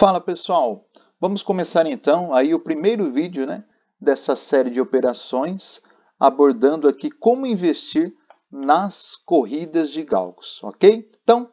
Fala pessoal, vamos começar então aí o primeiro vídeo né, dessa série de operações abordando aqui como investir nas corridas de galgos, ok? Então,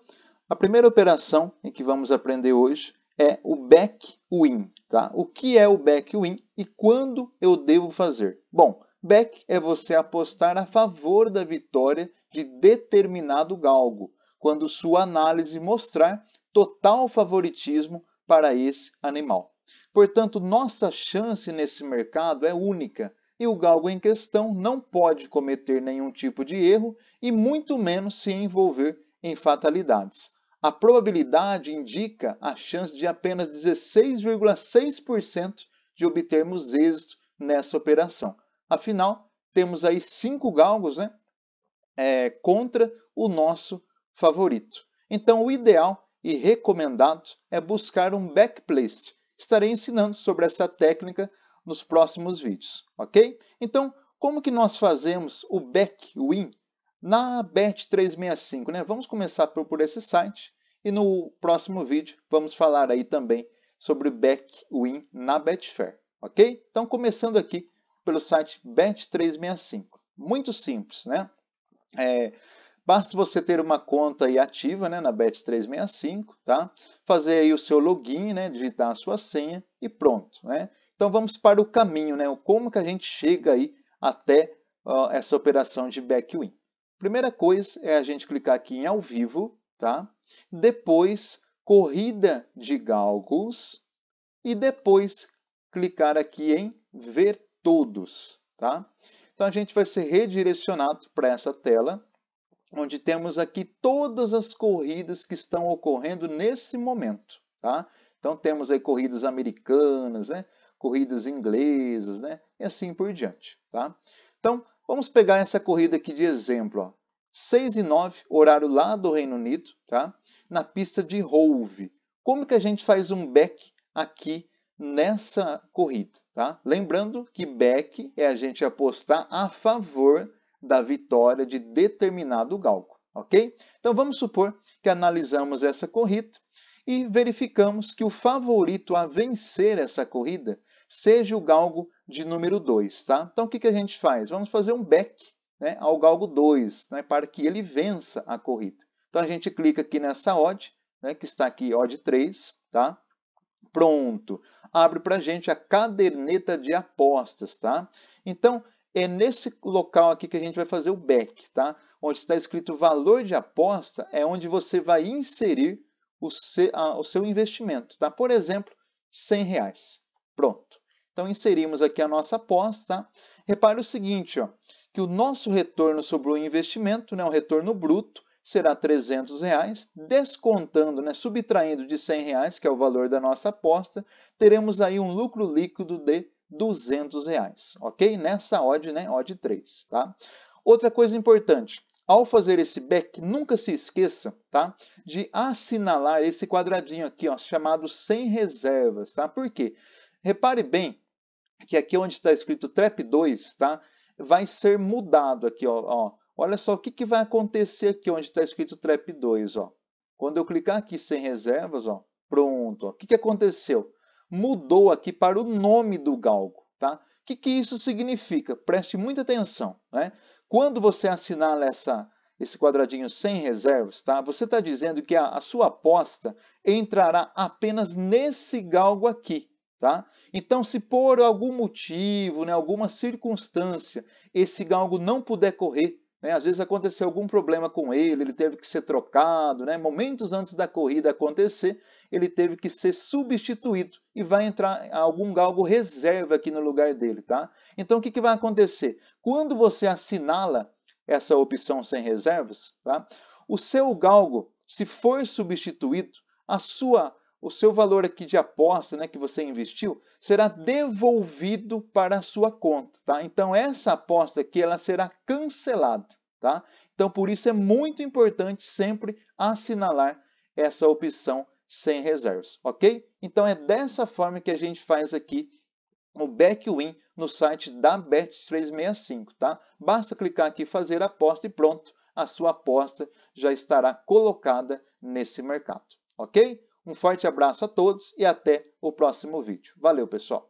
a primeira operação em que vamos aprender hoje é o back win, tá? O que é o back win e quando eu devo fazer? Bom, back é você apostar a favor da vitória de determinado galgo, quando sua análise mostrar total favoritismo para esse animal. Portanto, nossa chance nesse mercado é única e o galgo em questão não pode cometer nenhum tipo de erro e muito menos se envolver em fatalidades. A probabilidade indica a chance de apenas 16,6% de obtermos êxito nessa operação. Afinal, temos aí cinco galgos né, é, contra o nosso favorito. Então, o ideal e recomendado é buscar um backplace. Estarei ensinando sobre essa técnica nos próximos vídeos, ok? Então, como que nós fazemos o backwin na Bet365, né? Vamos começar por, por esse site e no próximo vídeo vamos falar aí também sobre backwin na Betfair, ok? Então, começando aqui pelo site Bet365. Muito simples, né? É, Basta você ter uma conta aí ativa né, na Bet365, tá? fazer aí o seu login, né, digitar a sua senha e pronto. Né? Então vamos para o caminho, né? como que a gente chega aí até essa operação de backwin. Primeira coisa é a gente clicar aqui em ao vivo, tá? depois corrida de galgos e depois clicar aqui em ver todos. Tá? Então a gente vai ser redirecionado para essa tela onde temos aqui todas as corridas que estão ocorrendo nesse momento. Tá? Então temos aí corridas americanas, né? corridas inglesas, né? e assim por diante. Tá? Então vamos pegar essa corrida aqui de exemplo. Ó. 6 e 9, horário lá do Reino Unido, tá? na pista de Hove. Como que a gente faz um back aqui nessa corrida? Tá? Lembrando que back é a gente apostar a favor da vitória de determinado galgo, ok? Então vamos supor que analisamos essa corrida e verificamos que o favorito a vencer essa corrida seja o galgo de número 2, tá? Então o que, que a gente faz? Vamos fazer um back né, ao galgo 2, né, para que ele vença a corrida. Então a gente clica aqui nessa odd, né, que está aqui, odd 3, tá? Pronto. Abre para a gente a caderneta de apostas, tá? Então, é nesse local aqui que a gente vai fazer o back, tá? Onde está escrito valor de aposta, é onde você vai inserir o seu, a, o seu investimento, tá? Por exemplo, 100 reais. Pronto. Então, inserimos aqui a nossa aposta. Tá? Repare o seguinte, ó, que o nosso retorno sobre o investimento, né, o retorno bruto, será 300 reais, descontando, né, subtraindo de 100 reais, que é o valor da nossa aposta, teremos aí um lucro líquido de 200 reais, ok? Nessa odd, né? Odd 3, tá? Outra coisa importante, ao fazer esse back, nunca se esqueça tá? de assinalar esse quadradinho aqui, ó, chamado sem reservas. Tá? Por quê? Repare bem que aqui onde está escrito trap 2, tá? vai ser mudado aqui. Ó, ó. Olha só o que, que vai acontecer aqui onde está escrito trap 2. Ó. Quando eu clicar aqui sem reservas, ó, pronto. Ó. O que, que aconteceu? mudou aqui para o nome do galgo. Tá? O que, que isso significa? Preste muita atenção. Né? Quando você assinala essa, esse quadradinho sem reservas, tá? você está dizendo que a, a sua aposta entrará apenas nesse galgo aqui. Tá? Então, se por algum motivo, né, alguma circunstância, esse galgo não puder correr, né, às vezes aconteceu algum problema com ele, ele teve que ser trocado, né, momentos antes da corrida acontecer, ele teve que ser substituído e vai entrar algum galgo reserva aqui no lugar dele, tá? Então, o que, que vai acontecer? Quando você assinala essa opção sem reservas, tá? o seu galgo, se for substituído, a sua o seu valor aqui de aposta né, que você investiu será devolvido para a sua conta. Tá? Então, essa aposta aqui ela será cancelada. Tá? Então, por isso é muito importante sempre assinalar essa opção sem reservas, ok? Então é dessa forma que a gente faz aqui o backwin no site da Bet365, tá? Basta clicar aqui fazer aposta e pronto, a sua aposta já estará colocada nesse mercado, ok? Um forte abraço a todos e até o próximo vídeo. Valeu, pessoal!